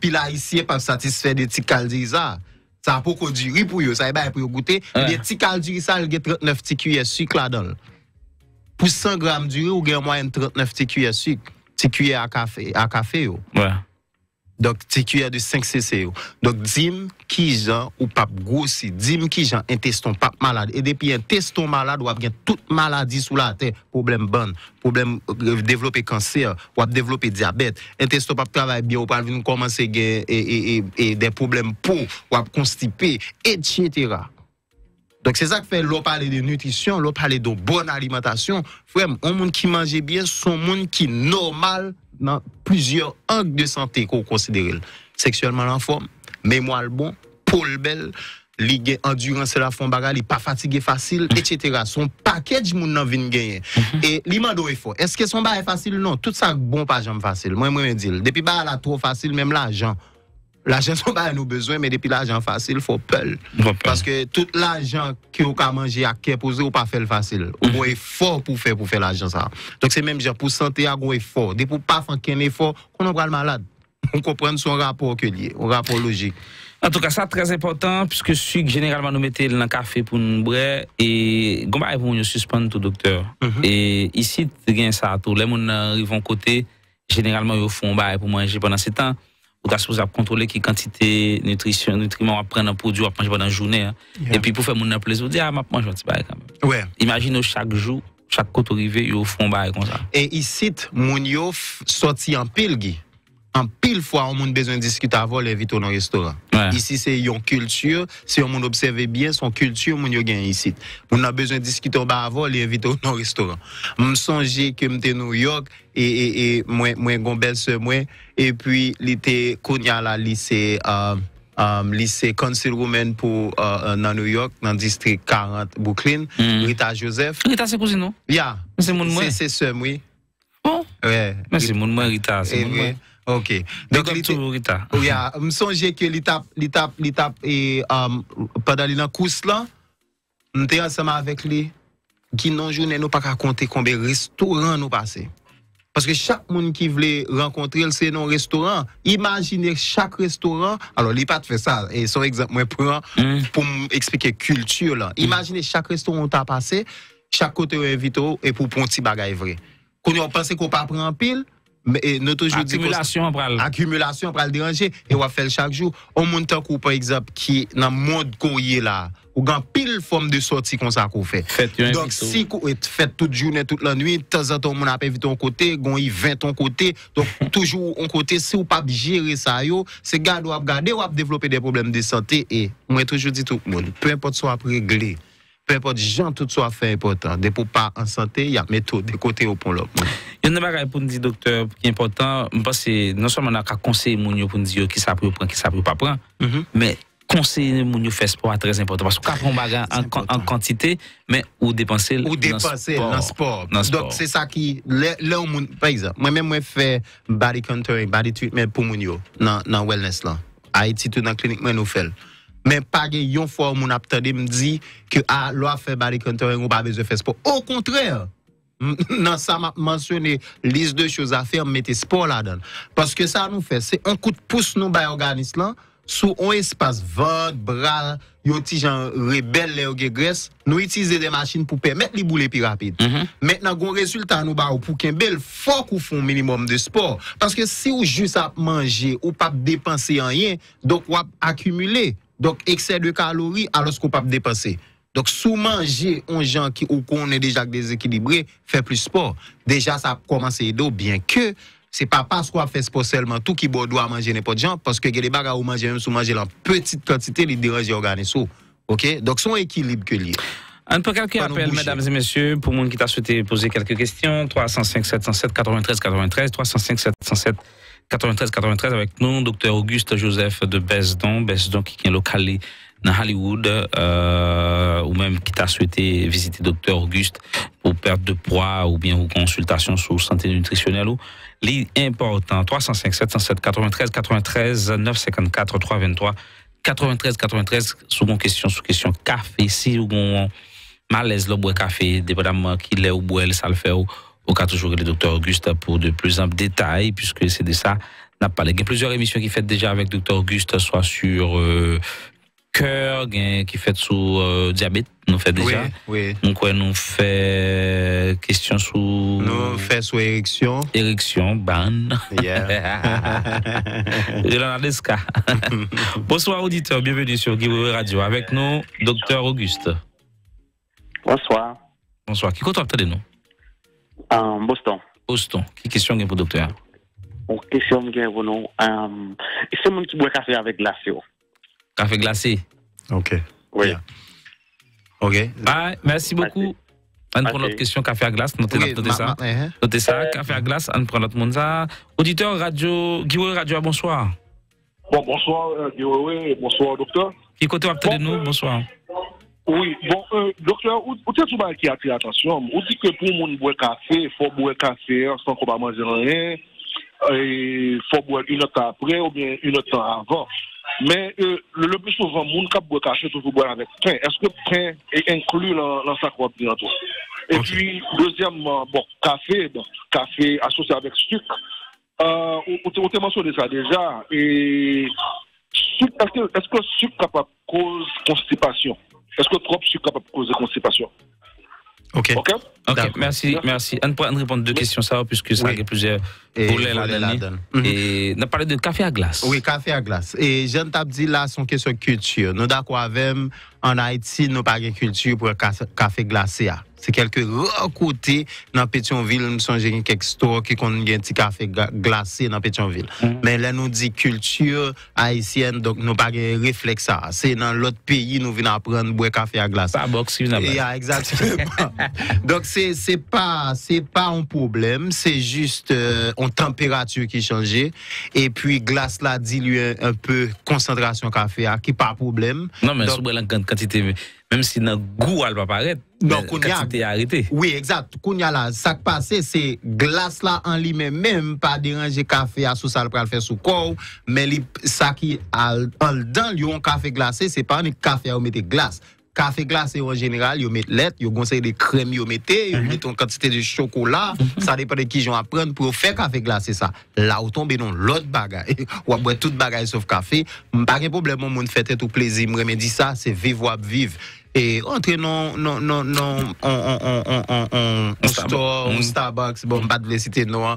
pila isye pa msatisfe de ti kal diri sa. Sa pou kon diri pou yo, sa e bay pou yo goute. E de ti kal diri sa, lge 39 ti kuyen suk la dol. Pou 100 gram diri, ou gen mwen 39 ti kuyen suk. Ti kuyen a kafe yo. Wè. Wè. Donc, c'est a de 5 CC. Donc, dim qui ou pas grossi, dim qui intestin pas malade. Et depuis intestin malade, ou a bien toute maladie sous la terre, problème ban, problème euh, développer cancer, ou a développer diabète. Intestin pas travaille bien, ou pas commencer et, des problèmes peau, ou a constipé, etc. Donc, c'est ça que fait l'eau parler de nutrition, l'eau parler de bonne alimentation. Frère, un monde qui mange bien, son monde qui normal, plusieurs angles de santé qu'on considère. Sexuellement en forme, mémoire bon, pôle belle, ligue endurance la fond bagarre, il pas fatigué facile, etc. Son package moun nan vin gagner. Mhm. Et li mando effort. Est-ce que son est facile? Non, tout ça bon pas jamais facile. Moi, moi, je dis, depuis y la trop facile, même l'argent. L'argent sont pas nos besoins, mais depuis l'argent facile, il faut peur. Parce que tout l'argent que a mangé à qui posé, ou pas fait facile. On mm effort pour faire pour faire l'argent ça. Donc c'est même genre pour santé à gros effort, des pour pas faire qu'un effort, qu'on le malade. On comprend son rapport que lié, un rapport logique. En tout cas, ça très important puisque suis généralement nous mettez dans le café pour nous boire et comment vont nous suspendre tout docteur. Mhm. Et ici, tu gagnes ça tout. Les gens arrivent côté, généralement ils font bail pour manger pendant ce temps ou tu supposé contrôler qui quantité de nutrition, nutriments à prendre un produit à manger pendant la journée. Hein. Et puis pour faire mon plaisir, on dit, ah, je mange un petit bail quand même. Ouais. Imagine chaque jour, chaque côté arrivé, ils font un bail comme ça. Et ici, mon yo sorti en pile, en pile fois, on a besoin de discuter avant les vite au restaurant. Ici, c'est une culture. Si on observe bien son culture, on a ici. On a besoin de discuter avant les vite au restaurant. Je songe que j'étais à New York et, et, et moi, moi, belle et puis, j'étais à la lycée, euh, euh lycée Council Woman pour euh, euh, New York, dans le district 40 Brooklyn, mm. Rita Joseph. Rita, c'est cousine, non? Yeah. C'est mon mère. C'est sœur, oui. Bon? Oh. Ouais. Mais c'est mon mère, Rita. C'est mon mère. OK. Donc, oui, je souviens que l'étape, l'étape, l'étape, et pendant les course là, étions ensemble avec lui, qui non journée, nous pas raconter combien de restaurants nous passaient. Parce que chaque monde qui voulait rencontrer, c'est un restaurant. Imaginez chaque restaurant. Alors, il pas fait ça. Et son exemple, moi, mm. pour m'expliquer culture, là. Mm. Imaginez chaque restaurant où as passé, chaque côté où invité, et pour prendre petit bagage vrai. Quand on pensait qu'on pas prendre un pile, akumulasyon pral deranje e wap fel chakjou ou moun tenkou par ekzap ki nan moun konye la ou gan pil form de soti kon sa kon fe fèt yon fèt tout joun et tout lan nwi tazan ton moun ap evite yon kote yon yon vint yon kote si ou pap jere sa yo se gade wap gade wap devlope de problem de sote e moun toujou ditou moun pouen pot so ap regle Pe import, jan tout sou a fe important. De pou pa an sante, ya meto de kote yo pou lop. Yon ne bagay pou ndi doktor, ki important, mwen pas se, non sou man ak a konsey moun yo pou ndi yo, ki sa pou yo pren, ki sa pou yo pa pren, men konsey moun yo fe sport a trez important. Pasou ka pon bagay an kantite, men ou depanse lansport. Donc, se sa ki, lè ou moun, par exemple, mwen mwen mwen fe body contouring, body treatment pou moun yo, nan wellness lan. A eti tout nan klinik mwen ou fel. men pa gen yon fwa ou moun ap tade m di ke a lo a fe bari kontore ou ba beze fe sport. Ou kontre, nan sa mansyone lis de chouza fe, m mette sport la dan. Paske sa nou fe, se an kout pousse nou ba yon ganis lan, sou an espase vod, bral, yon ti jan rebel le ou ge gres, nou itize de machin pou permet li boule pi rapide. Mètena mhm. goun rezultat nou ba ou pou ken bel, fok ou fon minimum de sport. Paske se ou jous ap manje, ou pa ap depanse yon yon, dok wap akumuley, Donc, excès de calories alors qu'on peut pas dépenser. Donc, sous manger un gens qui ou qu'on est déjà déséquilibré, fait plus sport. Déjà, ça a commencé bien que c'est pas parce qu'on fait sport seulement tout qui doit manger n'importe gens, parce que les bagages ou manger, même manger en petite quantité, les dérange l'organisme. OK? Donc, son équilibre que a. Un peu quelques appels, mesdames et messieurs, pour le monde qui t'a souhaité poser quelques questions. 305 707 93 93, 305 707 93-93 avec nous, docteur Auguste Joseph de Besdon, Besdon qui est localisé dans Hollywood, euh, ou même qui t'a souhaité visiter Docteur Auguste pour perte de poids ou bien une consultation sur santé nutritionnelle L'important 305 707 93 93 954 323 93 93 mon question sous question café si ou malaise le bois café dépendamment qui l'est ou ça le fait au cas toujours le docteur Auguste pour de plus amples détails, puisque c'est de ça n'a pas. Il y a plusieurs émissions qui fait déjà avec docteur Auguste, soit sur euh, cœur, qui fait sur euh, diabète, nous fait déjà. Oui, oui. Donc, nous fait question sur. Nous fait sur érection. Érection, ban. Yeah. Bonsoir, auditeurs. Bienvenue sur Giveaway Radio. Avec nous, docteur Auguste. Bonsoir. Bonsoir. Qui compte de nous? Boston. Boston. Quelle question pour le docteur Une question pour nous. Euh, c'est mon qui boit café avec glace Café glacé Ok. Oui. Ok. Merci beaucoup. On prend notre question café à glace, notez, ça. Hein. Notez ça, café à glace, on prend notre monde Auditeur radio, Guillaume Radio, bonsoir. Bon, bonsoir euh, Guillaume, bonsoir docteur. Qui côté de nous, bonsoir. Oui, bon, euh, docteur, vous avez tout mal qui a l'attention, ou dit que pour moun boire café, faut boire café hein, sans qu'on va manger rien, et faut boire une heure après ou bien une heure avant. Mais euh, le, plus souvent, moun qui boit café, toujours boire avec pain. Est-ce que pain est inclus dans, sa croix bientôt? Et puis, deuxièmement, bon, café, bon, café associé avec sucre, euh, avez mentionné ça déjà, et est-ce que, est sucre capable cause constipation? Est-ce que trop je suis capable de causer constipation Ok. okay Ok, merci, merci. On peut répondre à deux questions, ça, puisque ça a plusieurs volets là-dedans. Mhm. Et on a parlé de café à glace. Oui, café à glace. Et je t'ai dit là, son question culture. Nous d'accord avec, en Haïti, nous pas de culture pour café glacé. Ah. C'est quelques côtés dans Pétionville, nous sommes quelques stores qui ont un petit café glacé dans Pétionville. Mhm. Mais là, nous dit culture haïtienne, donc nous pas de réflexe. Ah. C'est dans l'autre pays, nous venons apprendre à boire café à glace. Pas boxe, ah, exactement. donc, c'est c'est pas c'est pas un problème, c'est juste euh, une température qui changeait et puis glace là dilue un peu concentration café qui hein, qui pas problème. Non mais une grande quantité même si le goût elle va paraître. Donc quantité arrêté Oui, exact. Ce là, ça passé c'est glace là en lui-même même pas déranger café à sous ça le faire sous corps, mais ce ça qui en dans lui un café glacé, c'est pas un café à mettre glace café glacé en général, ils mettent lait, ils conseillent des crèmes, ils mettent, ils une quantité de chocolat, mhm. ça dépend de qui j'en prendre pour faire café glacé ça. Là, on tombe non, l'autre bagaille, ou après toute bagaille sauf café, pas de problème, mon monde fait tout plaisir, me dit ça, c'est vivre ou vivre et entrer non non non non on on on on on un mm. Starbucks bon pas de les citer non hein.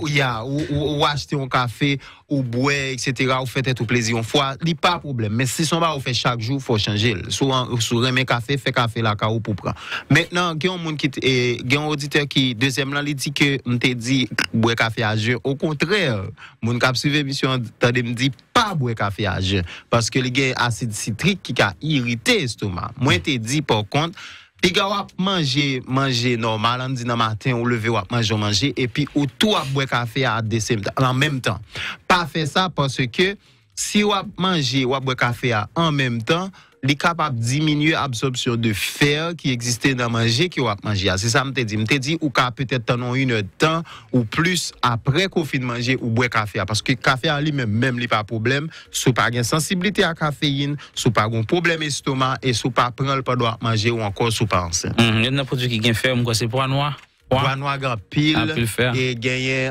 ou ya ou acheter un café ou boire etc ou faire tout plaisir une fois n'est pas problème mais si son bar on fait chaque jour faut changer soit sur remet café fait café la ou pour prendre maintenant il y a un monde qui et il un auditeur qui deuxième là il dit que on te dit boire café à jour au contraire mon cap suivre mission t'as me dit pas boire café à jeun parce que il y a acide citrique qui a irrité l'estomac. Moi te dit par contre il va manger manger normal, en dit matin ou lever wap manger manger e puis puis ou tout boire café à à en en même temps, pas fait ça parce que si wap manger wap boire café à en même temps li kapap diminye absorpsyon de fer ki egziste nan manje ki wak manje ya. Se sa mte di, mte di ou ka petè tanon yon tan ou plus apre kofi de manje ou bwe kafe ya. Paske kafe ya li menm li pa problem, sou pa gen sensibilite a kafe yin, sou pa gon problem estoma e sou pa pren l pa do ak manje ou ankon sou pa ansen. Yon mm, nan prodjik ki gen fer mwen kwa se pou anwa? Bois noir grand pile. Ah, Et gagné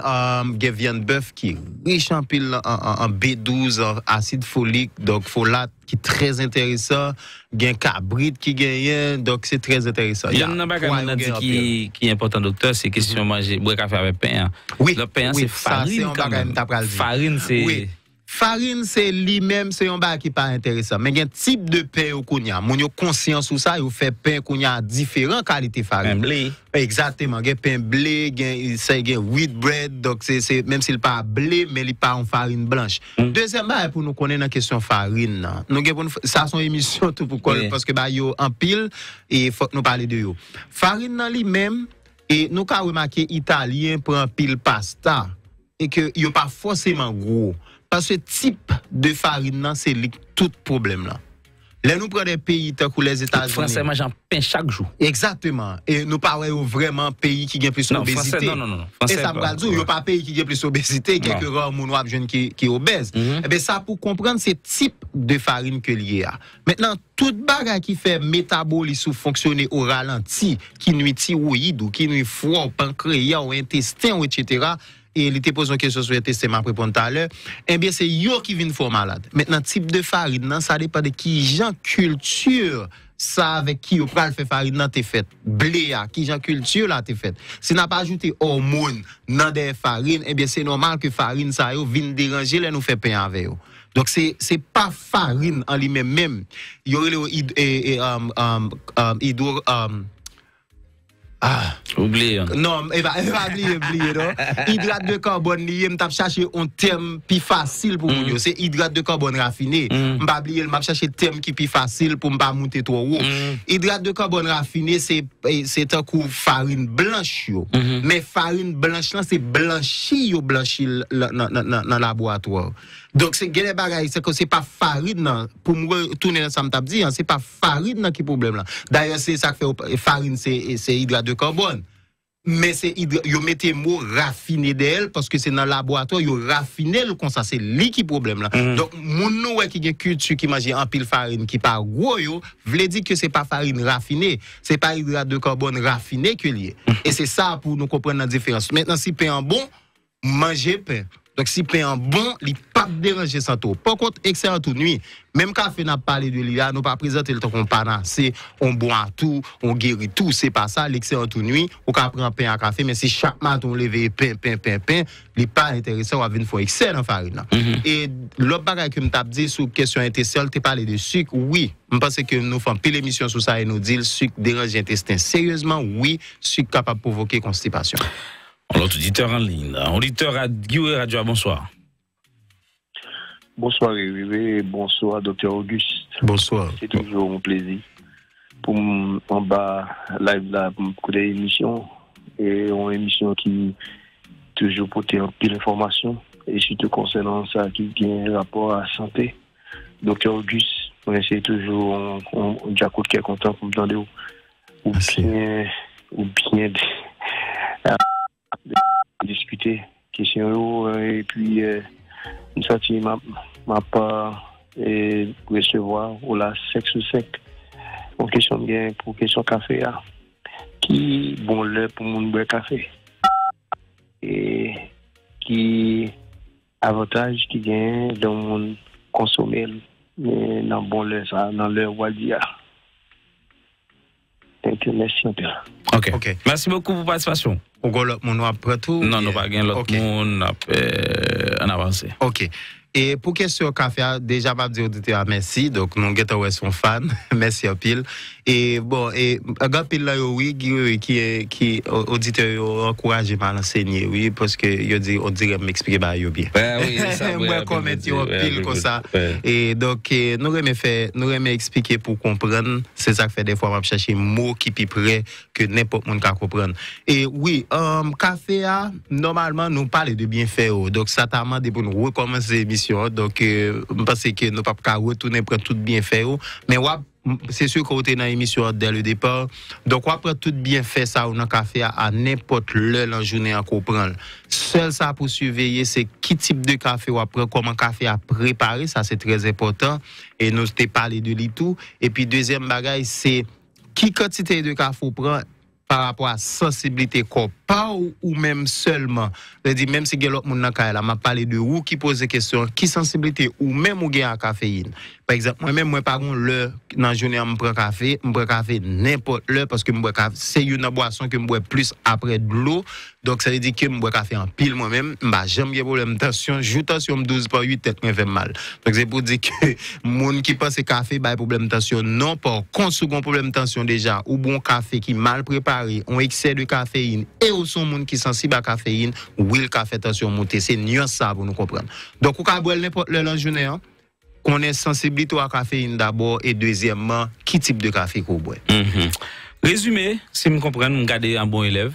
boeuf viande bœuf qui est riche en pile en, B12, en acide folique, donc folate qui est très intéressant. Gain cabrite qui gagne, donc c'est très intéressant. Il y a un autre qui, qui est important, docteur, c'est question manger, un café avec pain. Hein. Oui, le pain, hein, c'est farine. Farine, c'est. Farin se li menm se yon ba ki pa interesa. Men gen tip de pen ou konya. Moun yo konsyans ou sa yo fe pen konya diferent kalite farin. Pen ble. Exateman. Gen pen ble, gen wheat bread. Menm se li pa ble, men li pa an farin blanche. Hmm. Dezen ba e pou nou konen nan kesyon farin nan. Nou gen pou nou sa son emisyon tout pou konen. Paske ba yo an pil. E fok nou pale de yo. Farin nan li menm. E nou ka remake italien pou an pil pasta. E ke yo pa foseman gro. Parce que type de farine, c'est le tout problème là. Là, nous prenons des pays comme les États-Unis. Français mangent chaque jour. Exactement. Et nous parlons vraiment de pays qui ont plus d'obésité. Non, non, non. non. Et ça me dit, il n'y a pas de pays qui ont plus d'obésité. Quelques rares ou jeunes qui sont obèses. Mhm. Et eh bien, ça, pour comprendre, ce type de farine que y a. Maintenant, toute bagarre qui fait métabolisme fonctionner au ralenti, qui nuit au ou qui nuit froid au pancréas, au intestin, etc., et il était posé une question sur le testament après tout à l'heure, eh bien, c'est eux qui viennent fort malade. Maintenant, type de farine, ça dépend de qui, gens culture, ça avec qui on pral faire farine tu t'es fait blé à qui gens culture là t'es fait si n'a pas ajouté hormones dans des farine, eh bien c'est normal que farine ça yo vienne déranger les nous fait pain avec yo donc c'est c'est pas farine en lui-même même y aurait le Ah, oubliye an. Non, e va oubliye, oubliye do. Hidrate de karbon niye, mta ap chache yon tem pi fasil pou moun yo. Se hidrate de karbon rafine, mba oubliye, mta ap chache tem ki pi fasil pou mba moun te to ou. Hidrate de karbon rafine, se ta kou farine blanche yo. Men farine blanche lan, se blanche yo blanche nan la bo a to ou. Donc c'est n'est bagaille, c'est que c'est pas farine pour me retourner dans ça me dit, hein, c'est pas farine qui problème là. D'ailleurs c'est ça que fait farine c'est hydrate de carbone. Mais c'est yo mettez mot raffiné d'elle parce que c'est dans le laboratoire yo raffiné le ça c'est lui qui problème là. problème. Mm-hmm. Donc moun nous qui une culture qui mange en pile farine qui pas gros yo, veut dire que c'est pas farine raffinée, c'est pas hydrate de carbone raffiné que lié. Mm-hmm. Et c'est ça pour nous comprendre la différence. Maintenant si pain en bon, manger pain. Donc si pain en bon, déranger ça tout. Par contre, excellent toute nuit. Même quand on a parlé de l'IA, nous pas présenté le temps qu'on panace, on boit tout, on guérit tout, c'est pas ça, l'excellent toute nuit, on peut prendre un pain à café, mais si chaque matin on lève pain, pain, pain, pain, n'est pas intéressant, on va venir faire excellent farine. Mm-hmm. Et l'autre bagaille que je dit sur la question intestinale, tu parlé de sucre, oui, je pense que nous faisons pile émission sur ça et nous disons le sucre dérange l'intestin. Sérieusement, oui, sucre capable de provoquer constipation. L'autre auditeur en ligne, auditeur à Radio, bonsoir. Bonsoir, Rivé, bonsoir, docteur Auguste. Bonsoir. C'est toujours un plaisir pour en bas live là, pour l'émission. Et une émission qui toujours porter un pile d'informations et surtout concernant ça qui vient rapport à la santé. Docteur Auguste, on essaie toujours, on, on, qui est content pour me donner ou, bien, de, discuter question et puis euh, ça tu m'a m'a part et recevoir ou la sec ou sec en question bien pour question café là qui bon le pour mon boire café et eh, qui avantage qui gagne dans mon consommer mais eh, non bon le ça dans leur wadia Thank you, merci, okay. ok. Merci beaucoup pour votre participation. On va Non, et pour question café, déjà, m'a dit auditeur ah, merci. Donc, nous, Getaway son fan. merci à pile. Et bon, et, grand pile là, oui, qui est, qui, auditeur, encouragé par enseigné, oui, parce que, il dit, on dirait, m'expliquer, bah, bien. oui, ça, Moi, comment pile comme ça. Et donc, nous, aimons faire, nous, expliquer pour comprendre. C'est ça que fait des fois, m'a chercher mot qui plus près que n'importe monde peut comprendre. Et oui, euh, café, ah, normalement, nous parlons de bienfaits. Oh. Donc, ça t'a demandé pour nous recommencer l'émission donc, parce euh, que nous ne pouvons pas retourner pour tout bien faire. Mais c'est sûr qu'on était dans l'émission dès le départ. Donc, on prend tout bien fait ça, on a à n'importe l'heure la journée à comprendre. Seul ça pour surveiller, c'est qui type de café on prend, comment café à préparer, ça c'est très important. Et nous, pas parlé de tout. Et puis, deuxième bagage, c'est qui quantité de café on prend par rapport à sensibilité corps pas ou, même seulement je dis même si quelqu'un l'autre monde m'a parlé de vous qui pose question qui sensibilité ou même ou gain à caféine par exemple, moi-même, moi, par contre, l'heure, dans la journée, je prends café, je prends café n'importe l'heure parce que C'est une boisson que je bois plus après de l'eau. Donc, ça veut dire que je bois café en pile moi-même. Bah, j'aime bien problème tension. Je tension 12 par 8, tête, me fait mal. Donc, c'est pour dire que les gens qui pensent café, bah, problème tension. Non, par des second problème tension déjà, ou bon café qui mal préparé, on excès de caféine, et aussi les gens qui sont sensibles à caféine, oui, le café tension monte. C'est nuance ça pour nous comprendre. Donc, on peut boire n'importe l'heure dans la journée, hein? qu'on est sensibilité à la caféine d'abord et deuxièmement, qui type de café qu'on boit. Mhm. Résumé, si je comprends, je garder un bon élève.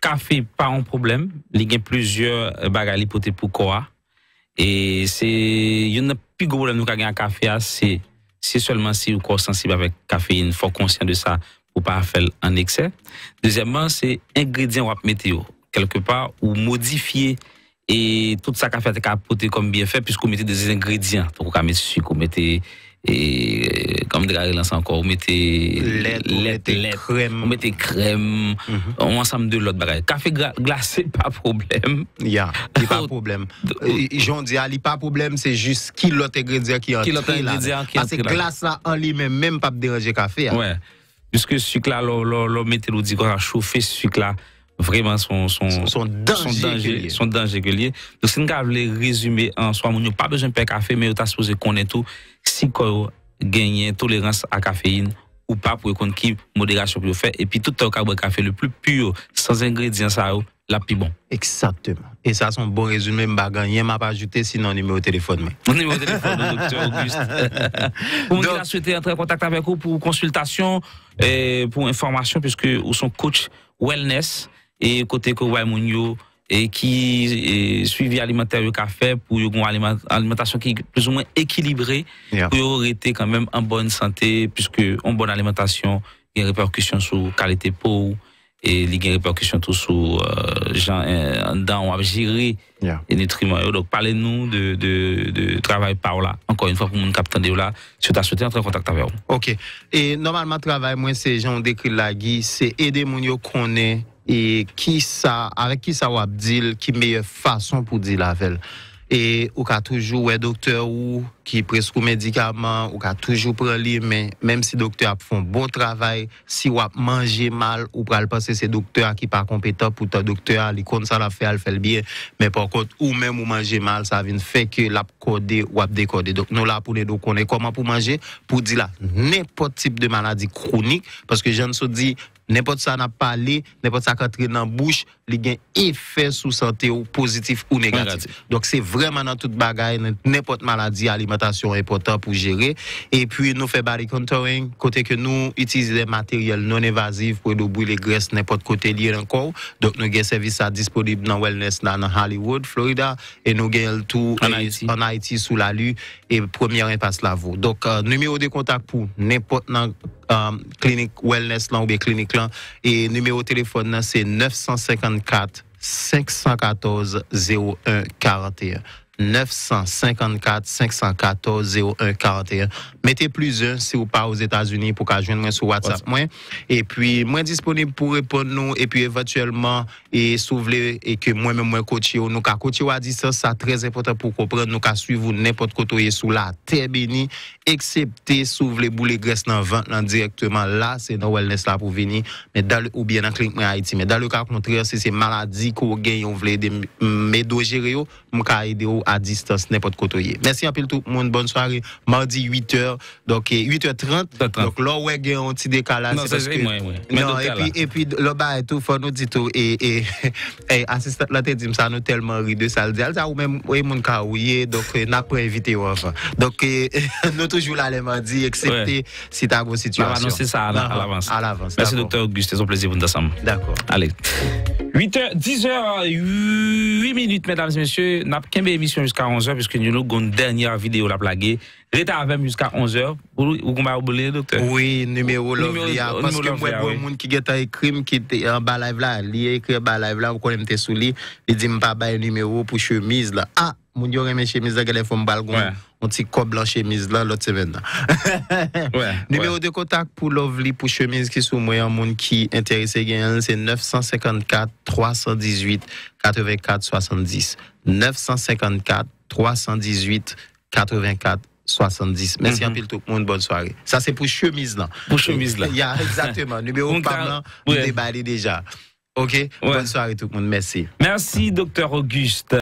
Café, pas un problème. Il y a plusieurs euh, bagages pour pour quoi. Et c'est, une plus gros problème nous un café, hein, c'est, seulement si vous êtes sensible avec caféine, faut conscient de ça pour pas faire en excès. Deuxièmement, c'est ingrédients ou météo. Quelque part, ou modifier et tout ça qu'a fait capoté comme bien fait puisqu'on mettait des ingrédients donc on mettait sucre on mettait et euh, comme de la encore on mettait lait crème on mettait crème mm-hmm. on ensemble de l'autre bagage café glacé pas problème ya a pas problème euh, j'en dit ali pas problème c'est juste qui l'autre ingrédient qui entre là parce que la glace là en lui-même même pas déranger café hein. ouais puisque sucre là l'on mettait l'eau dit qu'on a chauffé sucre là vraiment son sont son danger son danger gueulier donc si nous voulons résumer en soi on n'a pas besoin de faire café mais on est supposé connaître tout si quoi gagner tolérance à caféine ou pas pour qu'on qui modération pour faire et puis tout temps au cas café le plus pur sans ingrédients ça oh, la plus bon exactement et ça c'est un bon résumé m'a gagné m'a pas ajouté sinon numéro de téléphone mais numéro de téléphone docteur Auguste On a souhaité entrer en contact avec vous pour consultation et pour information puisque vous êtes coach wellness et côté que et qui suivi alimentaire yo café pour une alimentation qui plus ou moins équilibrée pour rester quand même en bonne santé puisque en bonne alimentation il y a répercussions sur qualité peau et il y a répercussions tout sur les euh, gens dans euh, dents gérer et les nutriments donc parlez-nous de, de, travail par là encore une fois pour mon capitaine de là si tu souhaité en contact avec vous OK et normalement travail moins c'est gens décrit la guy c'est aider mon yo connaît et qui ça, avec qui ça va dire, qui meilleure façon pour dire la velle. Et ou ka toujours ouais docteur ou qui prescrit médicaments, ou ka toujours prend li mais même si docteur a fait bon travail, si on a mal ou pral penser c'est docteur qui pas compétent pour ton docteur, il compte ça l'a fait, elle fait le bien, mais par contre ou même ou manger mal, ça vient fait que l'a codé ou a Donc nous là pour les comment pour manger, pour dire là n'importe type de maladie chronique parce que je ne dit N'importe ça n'a parlé, n'importe ça qui entre dans bouche, il y a un effet sur santé positif ou négatif. Donc c'est vraiment dans toute bagaille, n'importe maladie, alimentation importante pour gérer. Et puis nous faisons body contouring, côté que nous utilisons des matériels non évasifs pour débrouiller les graisses n'importe côté lié encore. Donc nous avons des services disponibles dans Wellness, dans Hollywood, Florida, et nous avons tout en, Haïti. sous la lue et première impasse là-vous. Donc euh, numéro de contact pour n'importe euh, clinique Wellness là ou be là lan. numéro de téléphone là c'est 954 514 0141. 954 514 0141. Mettez plus un si vous pas aux États-Unis pour qu'à joindre sur WhatsApp moi et puis moi disponible pour répondre nous et puis éventuellement et soulever et que moi même moi coacher nous qu'à coacher à distance ça très important pour comprendre nous qu'à suivre n'importe côté sous la terre bénie excepté soulever boulet graisse dans vente directement là c'est dans wellness là pour venir mais dans ou bien dans clinique Haïti mais dans le cas contraire si c'est maladie qu'on gagne on veut des gérer moi à distance, n'importe quoi. Merci à peu tout le monde. Bonne soirée. Mardi 8h. Donc, 8h30. Donc, là, on a un petit décalage. Non, c'est que... Non, et puis, et puis, là, et tout, faut nous dire tout. Et, et, et, assistant, là, tu dit, ça nous tellement ri de ça. Ça, ah, ou même, oui, mon oui, Donc, euh, n'a pas invité, enfin. Donc, euh, nous, toujours là, les mardis, excepté si tu as une situation. On va annoncer ça à l'avance. À l'avance. Merci, docteur Auguste. C'est un plaisir pour nous ensemble. D'accord. Allez. 8h, 10h, 8 minutes, mesdames et messieurs. N'a pas qu'un émission jusqu'à 11h, puisque nous avons une dernière vidéo la plaguer. Restez avec jusqu'à 11h. Vous pouvez oublier, docteur Oui, numéro là. Parce que moi, pour le monde qui a écrit, qui est en bas live là, il écrit en bas live là, vous connaissez sous lui, il dit, je pas le numéro pour chemise là. Ah! dieu yo reme chemise avec les me balgon, on petit coble en chemise Là, lot là. ouais, Numéro de contact pour Lovely pour chemise qui sont moyen moun qui intéressé c'est 954 318 84 70. 954 318 84 70. Merci à mhm. tout le monde. Bonne soirée. Ça, c'est pour chemise, là. Pour chemise, là. Yeah, exactement. Numéro 4, vous déballez déjà. OK? Bonne soirée, tout le monde. Merci. Merci, docteur Auguste.